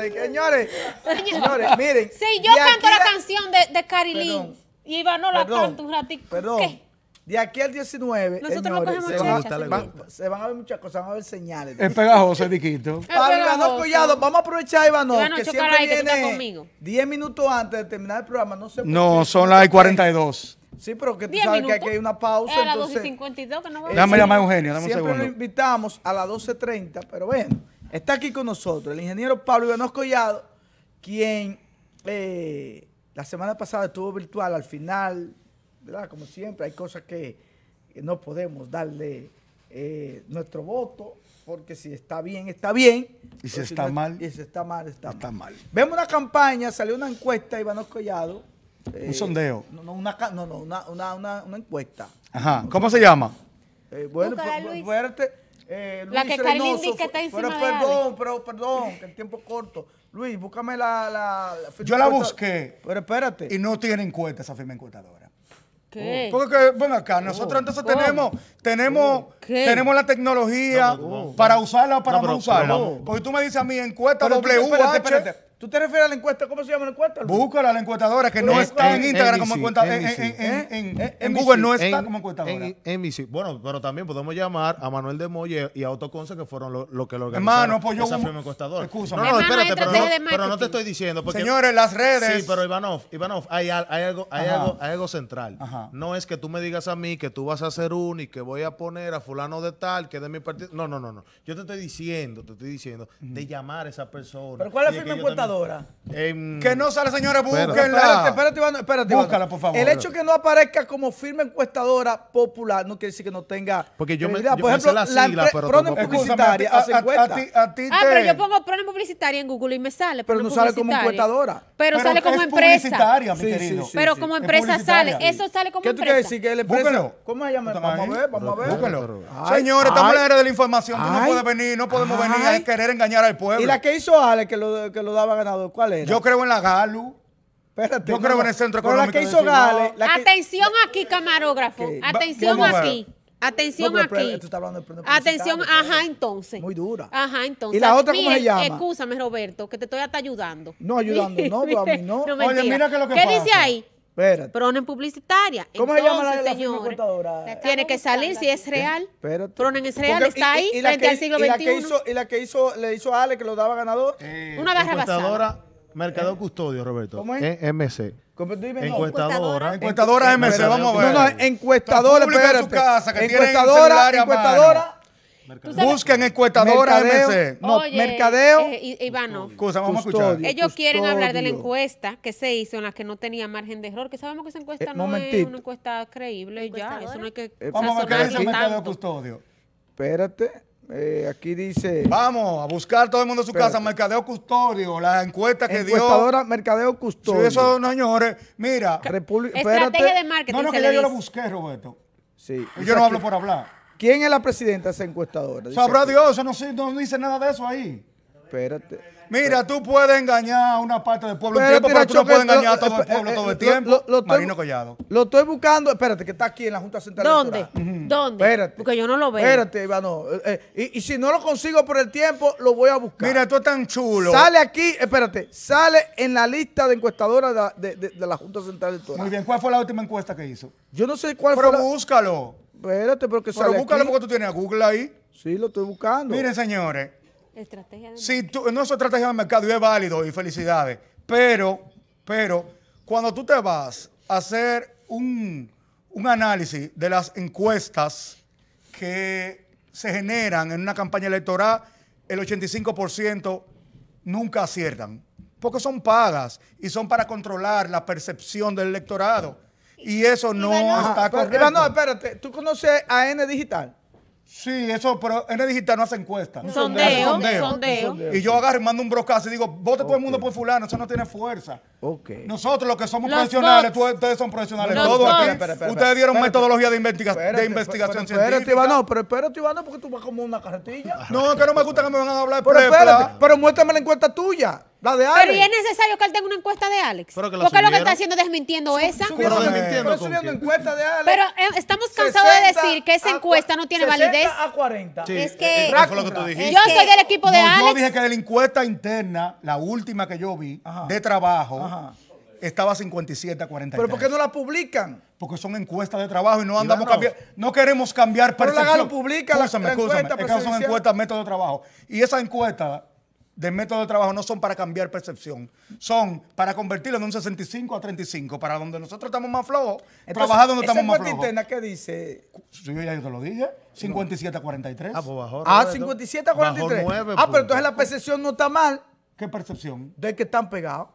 señores, señores, miren. Si yo canto la canción de, de Carilín y Iván no la canto un ratito. Perdón. ¿Qué? De aquí al 19, se, van, a ver muchas cosas, van a ver señales. Es pegajoso, Diquito. vamos a aprovechar a que siempre viene 10 minutos antes de terminar el programa. No, sé no son las 42. Sí, pero que tú sabes que aquí hay una pausa. Es a las 12.52 que no vamos a Dame llamar a Eugenio, dame Siempre lo invitamos a las 12.30, pero bueno. Está aquí con nosotros el ingeniero Pablo Ibanos Collado, quien eh, la semana pasada estuvo virtual al final, ¿verdad? Como siempre, hay cosas que no podemos darle eh, nuestro voto, porque si está bien, está bien. Y si, está mal. Y si está mal, está, mal. Vemos una campaña, salió una encuesta, Ivano Collado. Eh, un sondeo. No, no, una, encuesta. Ajá. ¿Cómo se llama? Eh, bueno, fuerte. Eh, la que Reynoso, que está encima Pero perdón, pero perdón, que el tiempo es corto. Luis, búscame la... la, Yo la busqué. Pero espérate. Y no tiene cuenta esa firma encuestadora. ¿Qué? Oh. Porque, bueno, acá nosotros oh. entonces tenemos oh. tenemos, tenemos la tecnología para usarla o para no, usarla. Porque tú me dices a mí, encuesta WH. ¿Tú te refieres a la encuesta? ¿Cómo se llama la encuesta? Búscala a la encuestadora que no está en Instagram como encuestadora. ¿Eh? En Google no está como encuestadora. Bueno, pero también podemos llamar a Manuel de Molle y a Otto Conce que fueron los que lo organizaron. Hermano, pues yo... Esa firma encuestadora. No, no, espérate, pero no te estoy diciendo. Señores, las redes... Sí, pero Ivanov, Ivanov, hay algo hay algo central. No es que tú me digas a mí que tú vas a hacer un y que voy a poner a fulano de tal, que de mi partido... No, no, no, no. Yo te estoy diciendo, te estoy diciendo de llamar a esa persona. ¿Pero cuál es la firma encuestadora? que no sale, señores, búsquenla. Espérate, espérate, Iván, Búscala, por favor. El hecho que no aparezca como firma encuestadora popular no quiere decir que no tenga. Porque yo me, yo ejemplo, la, sigla, pero prono publicitaria a, a, a, a ti, Ah, pero yo pongo prone publicitaria en Google y me sale. Pero no sale como encuestadora. Pero, sale como es empresa. Sí, sí, pero como empresa sale. Eso sale como empresa. ¿Qué tú quieres decir? Que la empresa. Búsquelo. ¿Cómo se llama? Vamos a ver, vamos a ver. Búsquelo. Señores, estamos en la de la información. Tú no puedes venir, no podemos venir a querer engañar al pueblo. Y la que hizo Ale, que lo daba ganador, ¿cuál era? Yo creo en la Galu. yo creo en el centro económico. Pero la que hizo Gale, Atención aquí, camarógrafo. Atención aquí. Atención aquí. Atención, ajá, entonces. Muy dura. Ajá, entonces. ¿Y la otra cómo se llama? Roberto, que te estoy hasta ayudando. No, ayudando, no, a mí no. Oye, mira que lo que ¿Qué dice ahí? Espérate. Pronen publicitaria. ¿Cómo le se llama la, la tiene que salir si es real. Espérate. Pronen es real, está ahí y, siglo XXI. La que hizo, y la que hizo, le hizo a Ale que lo daba ganador. Eh, Una barra Mercado ¿Eh? Custodio, Roberto. ¿Cómo es? Eh, MC. encuestadora. Encuestadora, MC, vamos a ver. No, no, encuestadora, Encuestadora, encuestadora. Busquen encuestadora MC. No, mercadeo. Eh, y Ivano. Cosa, vamos a escuchar. Ellos quieren hablar de la encuesta que se hizo en la que no tenía margen de error, que sabemos que esa encuesta eh, no es una encuesta creíble ya. Eso no hay que. Eh, vamos a ver mercadeo custodio. Espérate. aquí dice. Vamos a buscar todo el mundo en su casa. Mercadeo Custodio, la encuesta que Encuestadora, dio. Mercadeo Custodio. eso, señores. Mira. Estrategia de marketing. No, no, que yo lo busqué, Roberto. Sí. yo no hablo por hablar. ¿Quién es la presidenta de esa encuestadora? Sabrá Dios, no, no dice nada de eso ahí. Espérate. Mira, tú puedes engañar a una parte del pueblo espérate, un tiempo, pero tú no puedes engañar a todo el pueblo todo eh, el tiempo. Marino Collado. Lo estoy buscando, espérate, que está aquí en la Junta Central Electoral. ¿Dónde? ¿Dónde? Espérate. Porque yo no lo veo. Espérate, Ivano. Eh, eh, y, si no lo consigo por el tiempo, lo voy a buscar. Mira, tú es tan chulo. Sale aquí, espérate, sale en la lista de encuestadoras de, la Junta Central Electoral. Muy bien, ¿cuál fue la última encuesta que hizo? Yo no sé cuál fue. Pero búscalo. Espérate, pero que Pero búscalo porque tú tienes a Google ahí. Sí, lo estoy buscando. Miren, señores. Estrategia de si tú, no es estrategia de mercado y es válido y felicidades. Pero, pero, cuando tú te vas a hacer un, un análisis de las encuestas que se generan en una campaña electoral, el 85% nunca aciertan. Porque son pagas y son para controlar la percepción del electorado. Y eso no está correcto. Iván, no, espérate. ¿Tú conoces a N Digital? Sí, eso, pero N Digital no hace encuestas. Sondeo, sondeo. Y yo agarro y mando un brocazo y digo, vote todo el mundo por fulano, eso no tiene fuerza. Okay. Nosotros los que somos profesionales, ustedes son profesionales. todos aquí, ustedes dieron metodología de, de investigación pero, Espérate, científica. no, pero espérate, no, porque tú vas como una carretilla. no, es que no me gusta que me van a hablar de Pero espérate, pero muéstrame la encuesta tuya. La de Alex. Pero ¿y es necesario que él tenga una encuesta de Alex. Porque lo que está haciendo desmintiendo esa. Pero desmintiendo. subiendo encuesta de Alex. Pero eh, estamos cansados de decir que esa encuesta no tiene validez. a 40. es eh, que. Yo soy del equipo de Alex. Yo dije que la encuesta interna, la última que yo vi, de trabajo. estaba 57 a 43. ¿Pero por qué no la publican? Porque son encuestas de trabajo y no andamos cambiando. No queremos cambiar percepción. Pero la publica, es que son encuestas método de trabajo. Y esa encuesta del método de trabajo no son para cambiar percepción, son para convertirlo de un 65 a 35, para donde nosotros estamos más flojos, trabajar donde estamos más flojos. ¿Esa qué dice? yo ya te lo dije, 57 a 43. Ah, pues bajó. Ah, 57 a 43. ah, pero entonces la percepción no está mal. ¿Qué percepción? De que están pegados.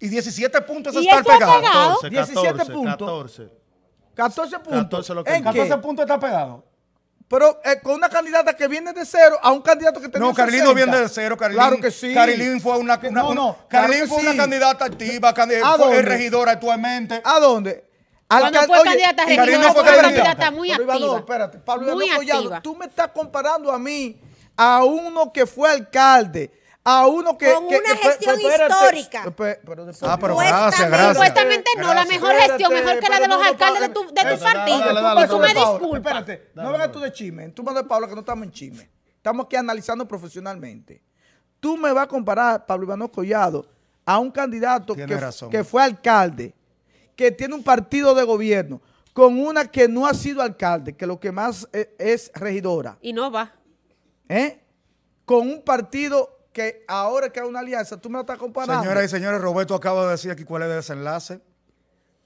Y 17 puntos están estar pegado. 17 puntos. 14. 14 puntos. 14, ¿En 14 puntos está pegado. Pero eh, con una candidata que viene de cero a un candidato que tenía No, Carlino viene de cero, Carlino. Claro que sí. Carilín fue una, una, no, fue una candidata activa, ¿A fue regidora actualmente. ¿A dónde? Al Cuando fue Oye, candidata regidora, fue candidata muy activa. espérate, Pablo muy Collado, tú me estás comparando a mí a uno que fue alcalde a uno que... Con una gestión histórica. pero, ah, Supuestamente no, la mejor gestión, mejor que la de los alcaldes de tu, partido. Por su tú me disculpas. Espérate, no vengas tú de chisme. Tú mandas de Pablo que no estamos en chisme. Estamos aquí analizando profesionalmente. Tú me vas a comparar, Pablo Iván Collado, a un candidato que, fue alcalde, que tiene un partido de gobierno, con una que no ha sido alcalde, que lo que más es, eh, es regidora. Y no va. ¿Eh? Con un partido que ahora que hay una alianza, tú me la estás comparando. Señoras y señores, Roberto acaba de decir aquí cuál es el desenlace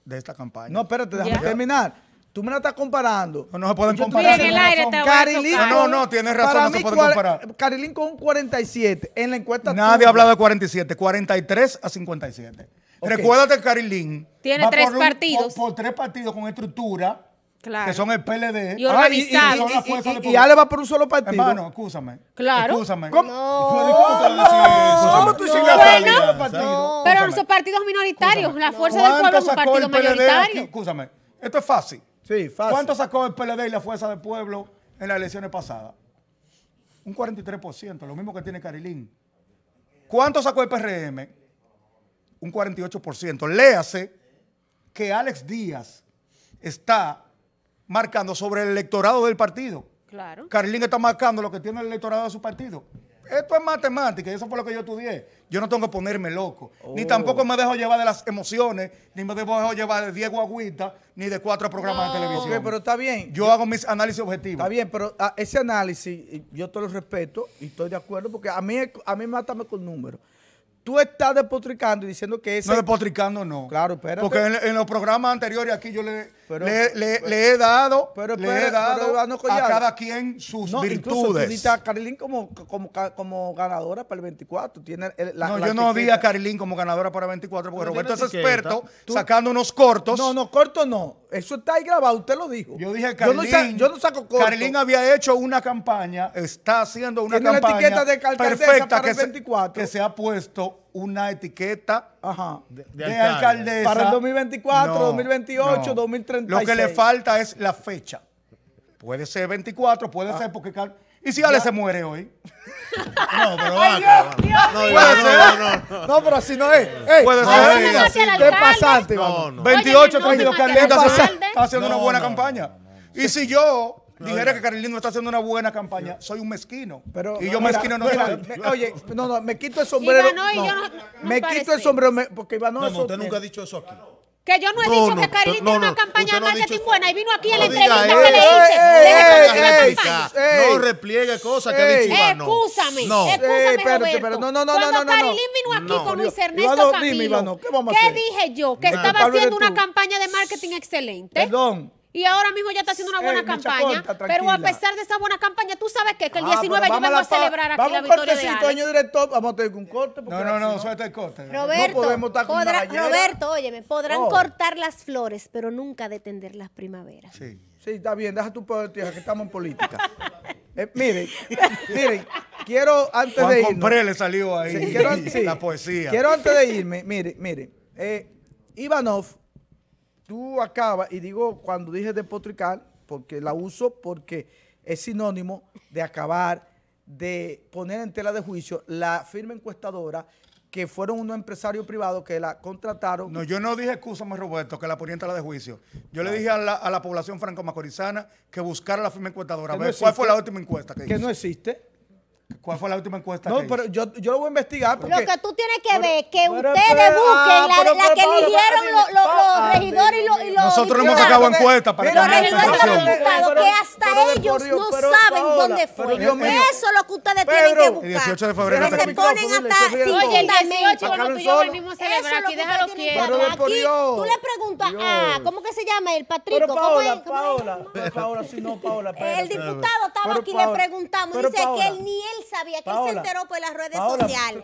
de esta campaña. No, espérate, déjame terminar. Tú me la estás comparando. No, se pueden comparar. En el aire te no, no, tienes razón, no se puede comparar. Carilín con un 47 en la encuesta. Nadie ha hablado de 47, 43 a 57. Recuérdate que Carilín. Tiene tres partidos. por, tres partidos con estructura que son el PLD. Ah, y y, Ale va por un solo partido. Hermano, escúchame. Claro. Escúchame. ¿Cómo? No. ¿Cómo tú bueno, Pero son partidos minoritarios. La fuerza del pueblo es un partido mayoritario. Escúchame. Esto es fácil. Sí, fácil. ¿Cuánto sacó el PLD y la Fuerza del Pueblo en las elecciones pasadas? Un 43%, lo mismo que tiene Carilín. ¿Cuánto sacó el PRM? Un 48%. Léase que Alex Díaz está marcando sobre el electorado del partido. Claro. Carolina está marcando lo que tiene el electorado de su partido. Esto es matemática y eso fue lo que yo estudié. Yo no tengo que ponerme loco. Ni oh. tampoco me dejo llevar de las emociones, ni me dejo llevar de Diego Agüita, ni de cuatro programas de televisión. pero está bien. Yo, hago mis análisis objetivos. Está bien, pero ah, ese análisis yo te lo respeto y estoy de acuerdo porque a mí, a mí con números tú estás despotricando y diciendo que ese... No despotricando, no. Claro, espérate. Porque en, los programas anteriores aquí yo le, le, he dado, le he dado a cada quien sus no, virtudes. Incluso a Carilín como, como, ganadora para el 24. Tiene no, yo no vi a Carilín como ganadora para el 24 porque Roberto es experto sacando unos cortos. No, no, cortos no. Eso está ahí grabado, usted lo dijo. Yo dije Carilín. Yo no, saco, cortos. Carilín había hecho una campaña, está haciendo una campaña perfecta que se ha puesto una etiqueta de, alcaldesa. Para el 2024, 2028, 2030 Lo que le falta es la fecha. Puede ser 24, puede ah. ser porque... ¿Y si Ale se muere hoy? No, pero va. No, no, pero si no es. puede ser. 28, 32, está haciendo una buena campaña. Y si yo dijera que no está haciendo una buena campaña, soy un mezquino. y yo mezquino no oye, no, no, me quito el sombrero. no, no, me quito el sombrero porque Iván no, no, no, usted nunca ha dicho eso aquí. Que yo no he dicho que Carolina tiene una campaña de marketing buena y vino aquí a la entrevista que le hice. no repliegue cosas que ha dicho Iván. Excúsame, no. espérate, pero no, no, no, no, no. Carilín vino aquí con Luis Ernesto Camilo, ¿qué dije yo? Que estaba haciendo una campaña de marketing excelente. Perdón y ahora mismo ya está haciendo una buena campaña. pero a pesar de esa buena campaña, tú sabes qué? que el 19 yo vengo a, celebrar aquí la victoria de Alex. Señor director, vamos a tener un corte. No, no, no, suelta el corte. Roberto, no podrá, Roberto, óyeme, podrán oh. cortar las flores, pero nunca detener las primaveras. Sí. Sí, está bien, deja tu poesía, que estamos en política. Eh, miren, miren, quiero antes de irme. Compré le salió ahí la poesía. Quiero antes de irme, miren, miren. Eh, Ivanov tú acabas, y digo cuando dije potricar, porque la uso porque es sinónimo de acabar, de poner en tela de juicio la firma encuestadora que fueron unos empresarios privados que la contrataron. No, yo no dije excusa excusame Roberto, que la ponía en tela de juicio. Yo le dije a la, población franco-macorizana que buscara la firma encuestadora, cuál fue la última encuesta que, que no existe. ¿Cuál fue la última encuesta? No, pero Yo, yo lo voy a investigar. Porque... Lo que tú tienes que ver es que ustedes ah, busquen la, la, que eligieron los, los, los regidores y los. Y Nosotros no hemos sacado encuestas para que Los regidores y han que hasta ellos no saben dónde fue. Eso es lo que ustedes tienen que buscar. El 18 de febrero. Que se ponen hasta. Oye, el 18 cuando es venimos a que aquí, Aquí tú le preguntas a. Ah, ¿Cómo que se llama? El Patrico. Paola, Paola. Paola, sí, no, Paola. El diputado estaba aquí, le preguntamos. Dice que él ni él sabía, que se enteró por las redes sociales.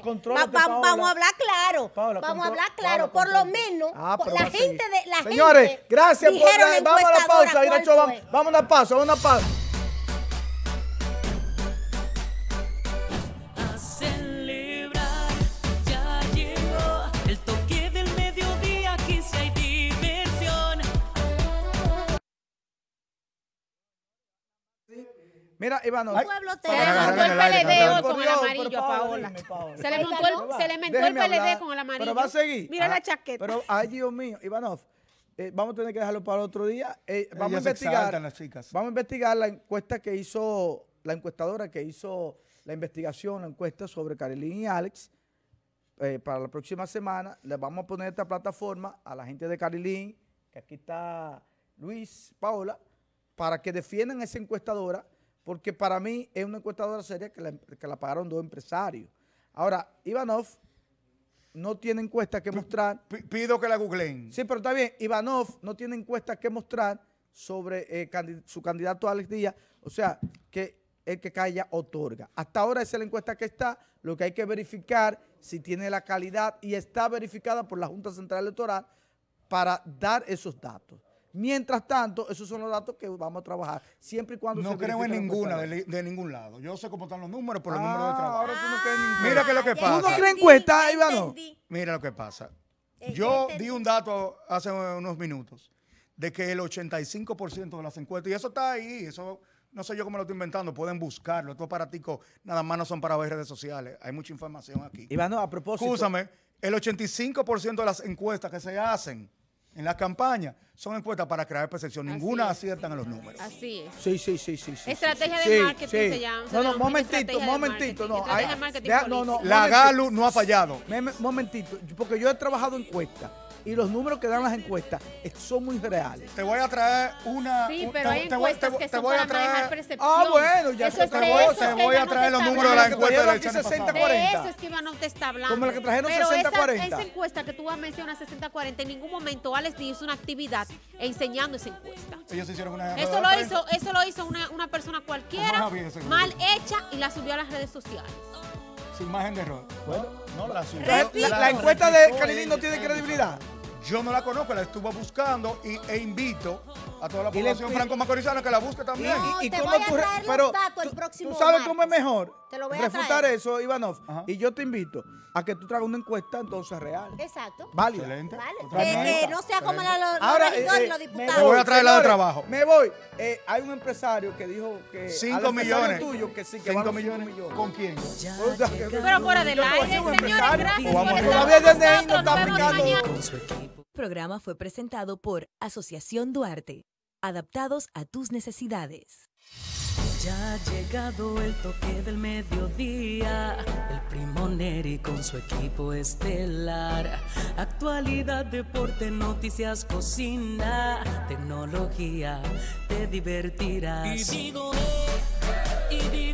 vamos a hablar claro. vamos a hablar claro. por lo menos, ah, la gente de la Señores, gracias Vamos a la pausa, vamos, a una pausa, vamos a una pausa. Mira, Iván. Se le montó el PLD con el amarillo Paola. Se le montó el PLD con el amarillo. Pero va a seguir. Mira la ah, chaqueta. Pero, ay, Dios mío, Ivanov. Eh, vamos a tener que dejarlo para otro día. Eh, vamos a investigar. Vamos a investigar la encuesta que hizo, la encuestadora que hizo la investigación, la encuesta sobre Carilín y Alex. Eh, para la próxima semana le vamos a poner esta plataforma a la gente de Carilín que aquí está Luis, Paola, para que defiendan a esa encuestadora porque para mí es una encuestadora seria que la, que la pagaron dos empresarios. Ahora, Ivanov no tiene encuesta que mostrar. Pido que la googleen. Sí, pero está bien. Ivanov no tiene encuesta que mostrar sobre eh, su candidato Alex Díaz. O sea, que el que calla otorga. Hasta ahora esa es la encuesta que está. Lo que hay que verificar si tiene la calidad y está verificada por la Junta Central Electoral para dar esos datos. Mientras tanto, esos son los datos que vamos a trabajar, siempre y cuando No creo en ninguna, de, ningún lado. Yo sé cómo están los números, pero los números de ah, trabajo. Mira lo que pasa. ¿Tú no crees encuesta, Ivano? Mira lo que pasa. Yo di un dato hace unos minutos de que el 85% de las encuestas, y eso está ahí, eso no sé yo cómo lo estoy inventando, pueden buscarlo. Estos aparaticos nada más no son para ver redes sociales. Hay mucha información aquí. Iván, a propósito. Escúchame, el 85% de las encuestas que se hacen en las campañas son encuestas para crear percepción. Ninguna acierta aciertan en los números. Así es. Sí, sí, sí, sí. sí estrategia de marketing se llama. No, no, momentito, momentito. No, la Galu no ha fallado. momentito, porque yo he trabajado encuestas y los números que dan las encuestas son muy reales. Te voy a traer una. Sí, pero hay encuestas que te para traer, manejar percepción. Ah, bueno, ya eso es te, voy, a traer los números de la encuesta del 60 40. De eso es que Iván no te está hablando. Como la que trajeron 60-40. Esa, esa encuesta que tú mencionas 60-40, en ningún momento Alex ni hizo una actividad enseñando esa encuesta. Ellos hicieron una. Eso lo hizo, eso lo hizo una, una persona cualquiera, mal hecha y la subió a las redes sociales. Sin margen de error. Bueno, no, la La, encuesta de Canelín no tiene credibilidad. Yo no la conozco, la estuve buscando y, e invito a toda la población pues, franco-macorizana que la busque también. No, ¿Y, y te voy a traer los datos el próximo ¿Tú sabes cómo es mejor? Te lo voy a Refutar eso, Ivanov. Y yo te invito a que tú traigas una encuesta entonces real. Exacto. Vale. Vale. Que, eh, no sea como la, los, Ahora, regidores eh, y los eh, diputados. Me voy a traer la de trabajo. Me voy. Eh, hay un empresario que dijo que... 5 millones. Tuyo, que sí, que cinco millones. Cinco millones. ¿Con quién? Pero fuera del aire, señores, gracias por estar con nosotros. Todavía desde ahí programa fue presentado por Asociación Duarte, adaptados a tus necesidades. Ya ha llegado el toque del mediodía, el primo Neri con su equipo estelar. Actualidad, deporte, noticias, cocina, tecnología, te divertirás. Y digo, eh,